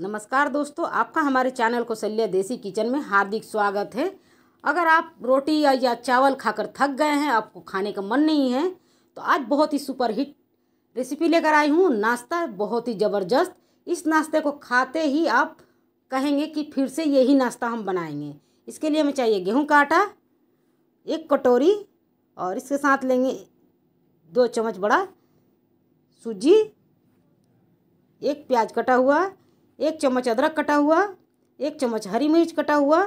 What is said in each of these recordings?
नमस्कार दोस्तों आपका हमारे चैनल कौशल्या देसी किचन में हार्दिक स्वागत है अगर आप रोटी या, या चावल खाकर थक गए हैं आपको खाने का मन नहीं है तो आज बहुत ही सुपरहिट रेसिपी लेकर आई हूँ नाश्ता बहुत ही ज़बरदस्त इस नाश्ते को खाते ही आप कहेंगे कि फिर से यही नाश्ता हम बनाएंगे इसके लिए हमें चाहिए गेहूँ का आटा एक कटोरी और इसके साथ लेंगे दो चम्मच बड़ा सूजी एक प्याज कटा हुआ एक चम्मच अदरक कटा हुआ एक चम्मच हरी मिर्च कटा हुआ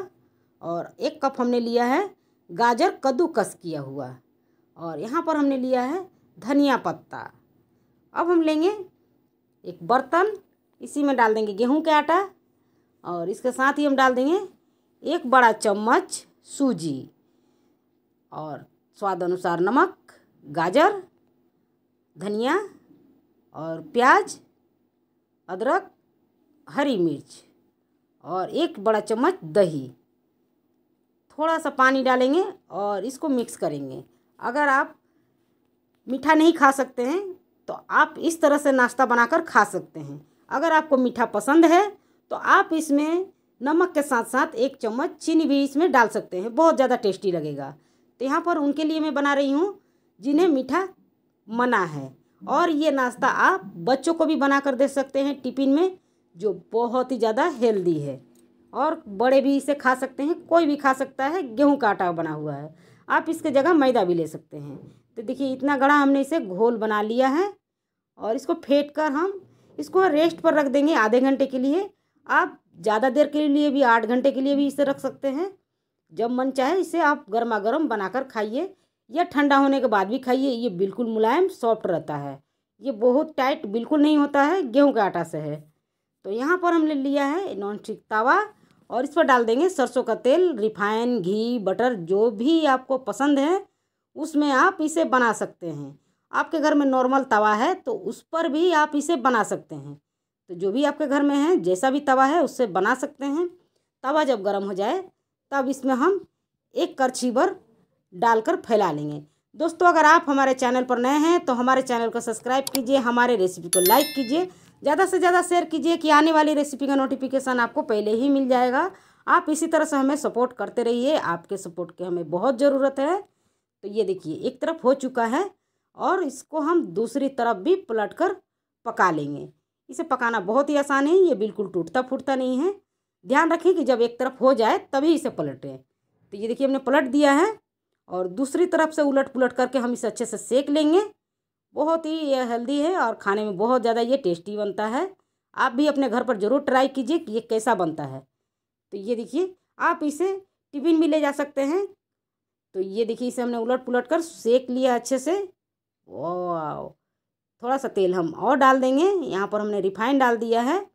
और एक कप हमने लिया है गाजर कद्दूकस किया हुआ और यहाँ पर हमने लिया है धनिया पत्ता अब हम लेंगे एक बर्तन इसी में डाल देंगे गेहूं का आटा और इसके साथ ही हम डाल देंगे एक बड़ा चम्मच सूजी और स्वाद अनुसार नमक गाजर धनिया और प्याज अदरक हरी मिर्च और एक बड़ा चम्मच दही थोड़ा सा पानी डालेंगे और इसको मिक्स करेंगे अगर आप मीठा नहीं खा सकते हैं तो आप इस तरह से नाश्ता बनाकर खा सकते हैं अगर आपको मीठा पसंद है तो आप इसमें नमक के साथ साथ एक चम्मच चीनी भी इसमें डाल सकते हैं बहुत ज़्यादा टेस्टी लगेगा तो यहाँ पर उनके लिए मैं बना रही हूँ जिन्हें मीठा मना है और ये नाश्ता आप बच्चों को भी बना कर दे सकते हैं टिफिन में जो बहुत ही ज़्यादा हेल्दी है और बड़े भी इसे खा सकते हैं कोई भी खा सकता है गेहूं का आटा बना हुआ है आप इसके जगह मैदा भी ले सकते हैं तो देखिए इतना गड़ा हमने इसे घोल बना लिया है और इसको फेंट कर हम इसको रेस्ट पर रख देंगे आधे घंटे के लिए आप ज़्यादा देर के लिए भी आठ घंटे के लिए भी इसे रख सकते हैं जब मन चाहे इसे आप गर्मा गर्म बनाकर खाइए या ठंडा होने के बाद भी खाइए ये बिल्कुल मुलायम सॉफ्ट रहता है ये बहुत टाइट बिल्कुल नहीं होता है गेहूं के आटा से है तो यहाँ पर हमने लिया है नॉन स्टिक तवा और इस पर डाल देंगे सरसों का तेल रिफाइन घी बटर जो भी आपको पसंद है उसमें आप इसे बना सकते हैं आपके घर में नॉर्मल तवा है तो उस पर भी आप इसे बना सकते हैं तो जो भी आपके घर में है जैसा भी तवा है उससे बना सकते हैं तवा जब गर्म हो जाए तब इसमें हम एक करछी भर डालकर फैला लेंगे दोस्तों अगर आप हमारे चैनल पर नए हैं तो हमारे चैनल को सब्सक्राइब कीजिए हमारे रेसिपी को लाइक कीजिए ज़्यादा से ज़्यादा शेयर कीजिए कि आने वाली रेसिपी का नोटिफिकेशन आपको पहले ही मिल जाएगा आप इसी तरह से हमें सपोर्ट करते रहिए आपके सपोर्ट की हमें बहुत ज़रूरत है तो ये देखिए एक तरफ हो चुका है और इसको हम दूसरी तरफ भी पलट कर पका लेंगे इसे पकाना बहुत ही आसान है ये बिल्कुल टूटता फूटता नहीं है ध्यान रखें कि जब एक तरफ हो जाए तभी इसे पलटें तो ये देखिए हमने पलट दिया है और दूसरी तरफ से उलट पुलट करके हम इसे अच्छे से सेक लेंगे बहुत ही ये हेल्दी है और खाने में बहुत ज़्यादा ये टेस्टी बनता है आप भी अपने घर पर ज़रूर ट्राई कीजिए कि ये कैसा बनता है तो ये देखिए आप इसे टिफिन भी ले जा सकते हैं तो ये देखिए इसे हमने उलट पुलट कर सेक लिया अच्छे से वाओ थोड़ा सा तेल हम और डाल देंगे यहाँ पर हमने रिफाइन डाल दिया है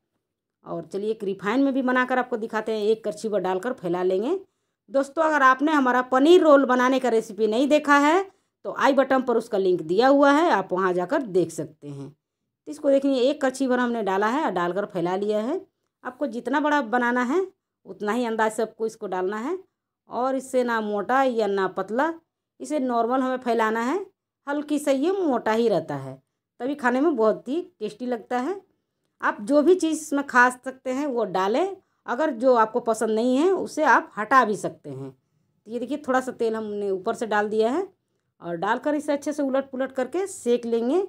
और चलिए एक रिफाइन में भी बनाकर आपको दिखाते हैं एक करछी पर डालकर फैला लेंगे दोस्तों अगर आपने हमारा पनीर रोल बनाने का रेसिपी नहीं देखा है तो आई बटन पर उसका लिंक दिया हुआ है आप वहाँ जाकर देख सकते हैं तो इसको देखिए एक कच्छी भर हमने डाला है और डालकर फैला लिया है आपको जितना बड़ा बनाना है उतना ही अंदाज से आपको इसको डालना है और इससे ना मोटा या ना पतला इसे नॉर्मल हमें फैलाना है हल्की सा ये मोटा ही रहता है तभी खाने में बहुत ही टेस्टी लगता है आप जो भी चीज़ इसमें खा सकते हैं वो डालें अगर जो आपको पसंद नहीं है उसे आप हटा भी सकते हैं तो ये देखिए थोड़ा सा तेल हमने ऊपर से डाल दिया है और डालकर इसे अच्छे से उलट पुलट करके सेक लेंगे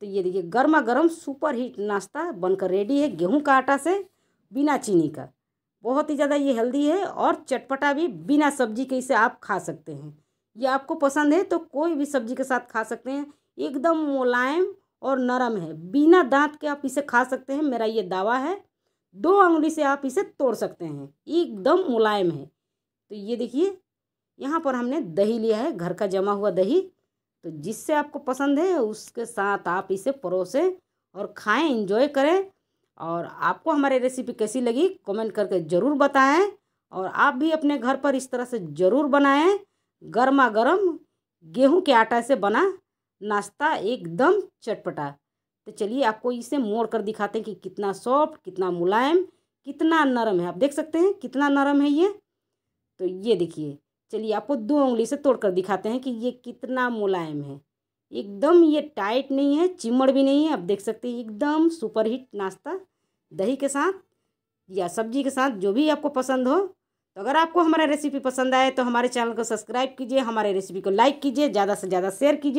तो ये देखिए गर्मा गर्म सुपर हीट नाश्ता बनकर रेडी है गेहूं का आटा से बिना चीनी का बहुत ही ज़्यादा ये हेल्दी है और चटपटा भी बिना सब्जी के इसे आप खा सकते हैं ये आपको पसंद है तो कोई भी सब्जी के साथ खा सकते हैं एकदम मुलायम और नरम है बिना दांत के आप इसे खा सकते हैं मेरा ये दावा है दो अंगुली से आप इसे तोड़ सकते हैं एकदम मुलायम है तो ये देखिए यहाँ पर हमने दही लिया है घर का जमा हुआ दही तो जिससे आपको पसंद है उसके साथ आप इसे परोसें और खाएं इंजॉय करें और आपको हमारी रेसिपी कैसी लगी कमेंट करके ज़रूर बताएं और आप भी अपने घर पर इस तरह से ज़रूर बनाएं गर्मा गर्म गेहूँ के आटा से बना नाश्ता एकदम चटपटा तो चलिए आपको इसे मोड़ कर दिखाते हैं कि कितना सॉफ्ट कितना मुलायम कितना नरम है आप देख सकते हैं कितना नरम है ये तो ये देखिए चलिए आपको दो उंगली से तोड़ कर दिखाते हैं कि ये कितना मुलायम है एकदम ये टाइट नहीं है चिमड़ भी नहीं है आप देख सकते हैं एकदम सुपर हिट नाश्ता दही के साथ या सब्जी के साथ जो भी आपको पसंद हो तो अगर आपको हमारा रेसिपी पसंद आए तो हमारे चैनल को सब्सक्राइब कीजिए हमारे रेसिपी को लाइक कीजिए ज़्यादा से ज़्यादा शेयर कीजिए